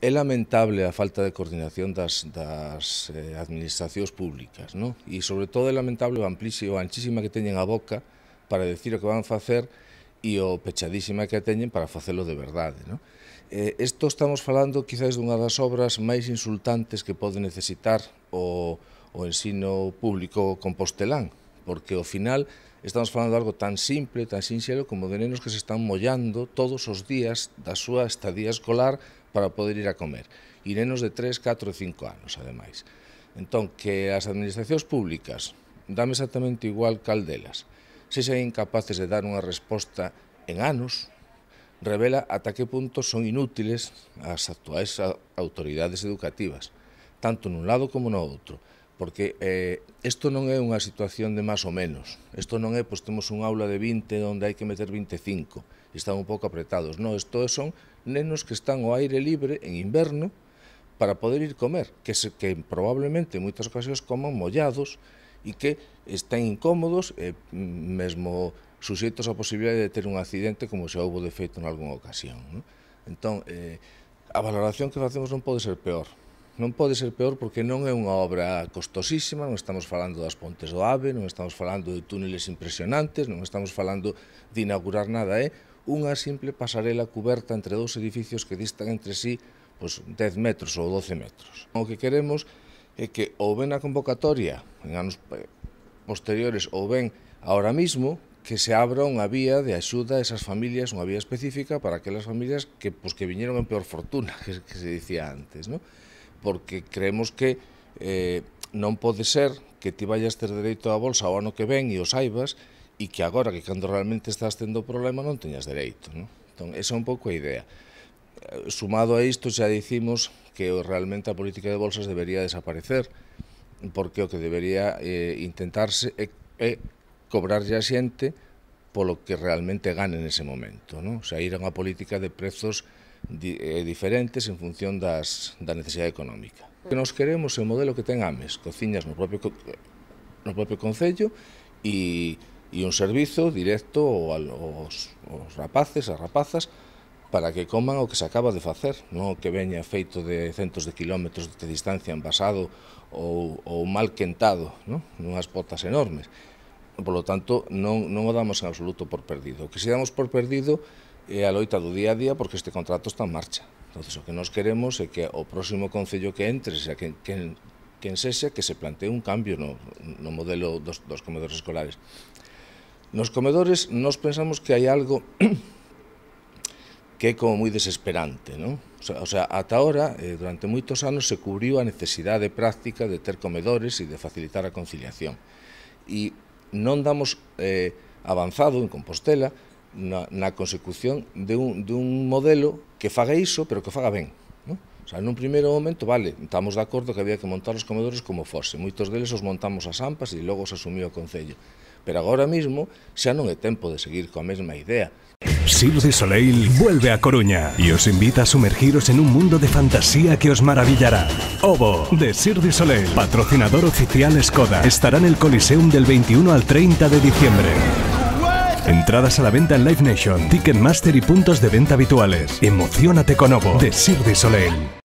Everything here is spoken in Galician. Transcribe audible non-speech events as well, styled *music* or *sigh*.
É lamentable a falta de coordinación das, das eh, administracións públicas, no? e sobre todo é lamentable o amplísimo, anchísima que teñen a boca para decir o que van facer e o pechadísima que teñen para facelo de verdade. No? Eh, esto estamos falando quizás dunha das obras máis insultantes que pode necesitar o, o ensino público compostelán, porque ao final estamos falando de algo tan simple, tan sinxelo como de nenos que se están mollando todos os días da súa estadía escolar para poder ir a comer. E nenos de 3, 4 e 5 anos, ademais. Entón, que as administracións públicas, dame exactamente igual cal delas, se sean incapaces de dar unha resposta en anos, revela ata que punto son inútiles as actuais autoridades educativas, tanto nun lado como no outro porque eh, isto non é unha situación de máis ou menos. Isto non é, pois temos un aula de 20 onde hai que meter 25 e están un pouco apretados. Non, isto son nenos que están ao aire libre en inverno para poder ir comer, que, se, que probablemente en moitas ocasións coman mollados e que están incómodos e eh, mesmo suxeitos á posibilidade de ter un accidente como se houbo de feito en algunha ocasión. Non? Entón, eh, a valoración que facemos non pode ser peor non pode ser peor porque non é unha obra costosísima, non estamos falando das pontes do AVE, non estamos falando de túneles impresionantes, non estamos falando de inaugurar nada, é unha simple pasarela cuberta entre dous edificios que distan entre sí pois, 10 metros ou 12 metros. O que queremos é que ou ven a convocatoria en anos eh, posteriores ou ben ahora mismo que se abra unha vía de axuda a esas familias, unha vía específica para aquelas familias que, pois, que viñeron en peor fortuna, *laughs* que, que se dicía antes. Non? porque creemos que eh, non pode ser que ti vayas ter dereito á bolsa o ano que ven e os saibas e que agora, que cando realmente estás tendo o problema, non teñas dereito. Non? Entón, esa é un pouco a idea. Eh, sumado a isto, xa dicimos que realmente a política de bolsas debería desaparecer, porque o que debería eh, intentarse é, é cobrarlle a xente polo que realmente gane ese momento. Non? O sea, ir a unha política de prezos Eh, diferentes en función das, da necesidade económica. O que nos queremos é un modelo que ten ames, cociñas no propio, no propio Concello e, e un servizo directo aos, aos rapaces, as rapazas, para que coman o que se acaba de facer, non o que veña feito de centos de kilómetros de distancia envasado ou, ou mal quentado, non? nunhas potas enormes. Por lo tanto, non, non o damos en absoluto por perdido. O que si damos por perdido é a loita do día a día porque este contrato está en marcha. Entonces, o que nós queremos é que o próximo Concello que entre, xa que, que, quen sexa, que se plantee un cambio no, no modelo dos, dos comedores escolares. Nos comedores nós pensamos que hai algo que é como moi desesperante, non? O sea, o sea ata ahora, eh, durante moitos anos, se cubriu a necesidade práctica de ter comedores e de facilitar a conciliación. E non damos eh, avanzado en Compostela na, na consecución de un, de un modelo que faga iso, pero que faga ben. No? O sea, nun primeiro momento, vale, estamos de acordo que había que montar os comedores como fose. Moitos deles os montamos as ampas e logo os asumiu o Concello. Pero agora mesmo xa non é tempo de seguir coa mesma idea. Cirque de Soleil vuelve a Coruña y os invita a sumergiros en un mundo de fantasía que os maravillará. Ovo de Sir de Soleil, patrocinador oficial Skoda, estará en el Coliseum del 21 al 30 de diciembre. Entradas a la venta en Live Nation, Ticketmaster y puntos de venta habituales. Emocionate con Ovo de Sir de Soleil.